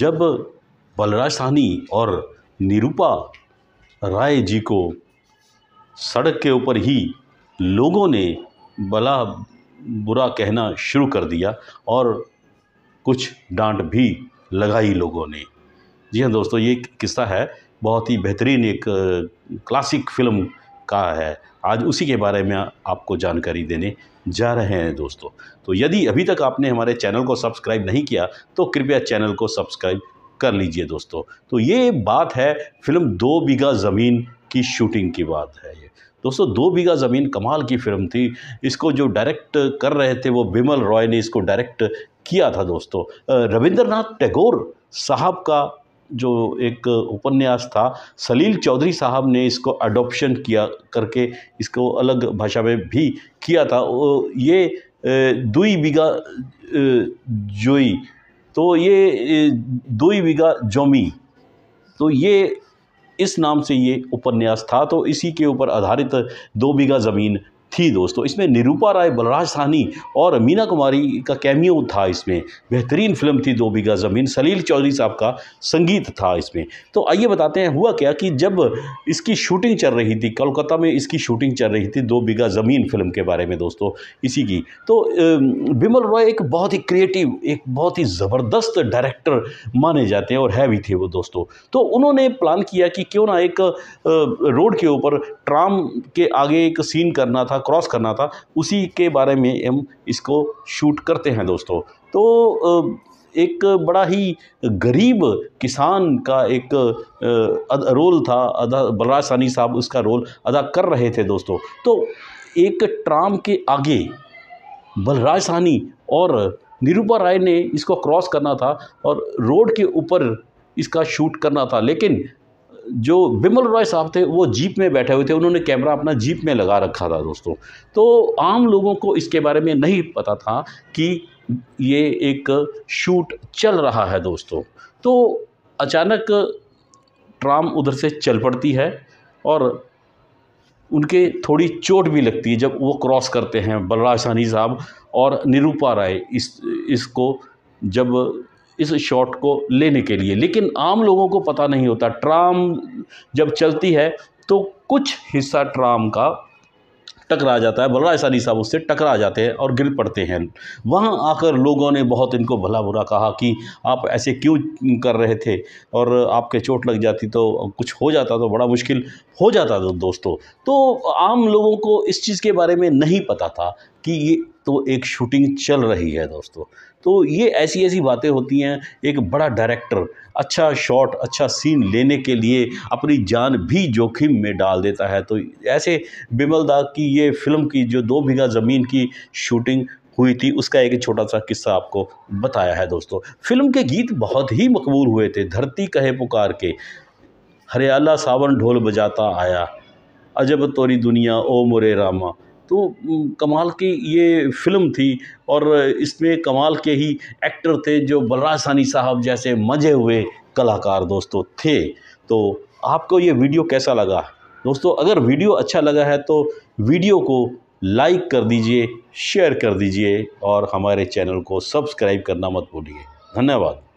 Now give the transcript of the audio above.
जब बलराज सहनी और निरूपा राय जी को सड़क के ऊपर ही लोगों ने भला बुरा कहना शुरू कर दिया और कुछ डांट भी लगाई लोगों ने जी हाँ दोस्तों ये किस्सा है बहुत ही बेहतरीन एक क्लासिक फिल्म कहा है आज उसी के बारे में आपको जानकारी देने जा रहे हैं दोस्तों तो यदि अभी तक आपने हमारे चैनल को सब्सक्राइब नहीं किया तो कृपया चैनल को सब्सक्राइब कर लीजिए दोस्तों तो ये बात है फिल्म दो बीघा ज़मीन की शूटिंग की बात है ये दोस्तों दो बीघा ज़मीन कमाल की फिल्म थी इसको जो डायरेक्ट कर रहे थे वो बिमल रॉय ने इसको डायरेक्ट किया था दोस्तों रविंद्रनाथ टैगोर साहब का जो एक उपन्यास था सलील चौधरी साहब ने इसको अडोप्शन किया करके इसको अलग भाषा में भी किया था ये दुई बिगा जोई तो ये दुई बिगा जोमी तो ये इस नाम से ये उपन्यास था तो इसी के ऊपर आधारित दो बीघा ज़मीन थी दोस्तों इसमें निरूपा राय बलराज सहनी और मीना कुमारी का कैमियो था इसमें बेहतरीन फिल्म थी दो बीघा ज़मीन सलील चौधरी साहब का संगीत था इसमें तो आइए बताते हैं हुआ क्या कि जब इसकी शूटिंग चल रही थी कोलकाता में इसकी शूटिंग चल रही थी दो बीघा ज़मीन फिल्म के बारे में दोस्तों इसी की तो बिमल रॉय एक बहुत ही क्रिएटिव एक बहुत ही ज़बरदस्त डायरेक्टर माने जाते हैं और है भी थे वो दोस्तों तो उन्होंने प्लान किया कि क्यों ना एक रोड के ऊपर ट्राम के आगे एक सीन करना था क्रॉस करना था उसी के बारे में हम इसको शूट करते हैं दोस्तों तो एक बड़ा ही गरीब किसान का एक रोल था अदा बलराज सानी साहब उसका रोल अदा कर रहे थे दोस्तों तो एक ट्राम के आगे बलराज सानी और निरूपा राय ने इसको क्रॉस करना था और रोड के ऊपर इसका शूट करना था लेकिन जो बिमल रॉय साहब थे वो जीप में बैठे हुए थे उन्होंने कैमरा अपना जीप में लगा रखा था दोस्तों तो आम लोगों को इसके बारे में नहीं पता था कि ये एक शूट चल रहा है दोस्तों तो अचानक ट्राम उधर से चल पड़ती है और उनके थोड़ी चोट भी लगती है जब वो क्रॉस करते हैं बलराज सानी साहब और निरूपा राय इस इसको जब इस शॉट को लेने के लिए लेकिन आम लोगों को पता नहीं होता ट्राम जब चलती है तो कुछ हिस्सा ट्राम का टकरा जाता है बलराज सानी साहब उससे टकरा जाते हैं और गिर पड़ते हैं वहाँ आकर लोगों ने बहुत इनको भला बुरा कहा कि आप ऐसे क्यों कर रहे थे और आपके चोट लग जाती तो कुछ हो जाता तो बड़ा मुश्किल हो जाता दोस्तों तो आम लोगों को इस चीज़ के बारे में नहीं पता था कि ये तो एक शूटिंग चल रही है दोस्तों तो ये ऐसी ऐसी बातें होती हैं एक बड़ा डायरेक्टर अच्छा शॉट अच्छा सीन लेने के लिए अपनी जान भी जोखिम में डाल देता है तो ऐसे बिमल दा की ये फिल्म की जो दो बीघा ज़मीन की शूटिंग हुई थी उसका एक छोटा सा किस्सा आपको बताया है दोस्तों फिल्म के गीत बहुत ही मकबूल हुए थे धरती कहे पुकार के हरियाला सावन ढोल बजाता आया अजब तोरी दुनिया ओ मोरे रामा तो कमाल की ये फिल्म थी और इसमें कमाल के ही एक्टर थे जो बलराज सानी साहब जैसे मजे हुए कलाकार दोस्तों थे तो आपको ये वीडियो कैसा लगा दोस्तों अगर वीडियो अच्छा लगा है तो वीडियो को लाइक कर दीजिए शेयर कर दीजिए और हमारे चैनल को सब्सक्राइब करना मत भूलिए धन्यवाद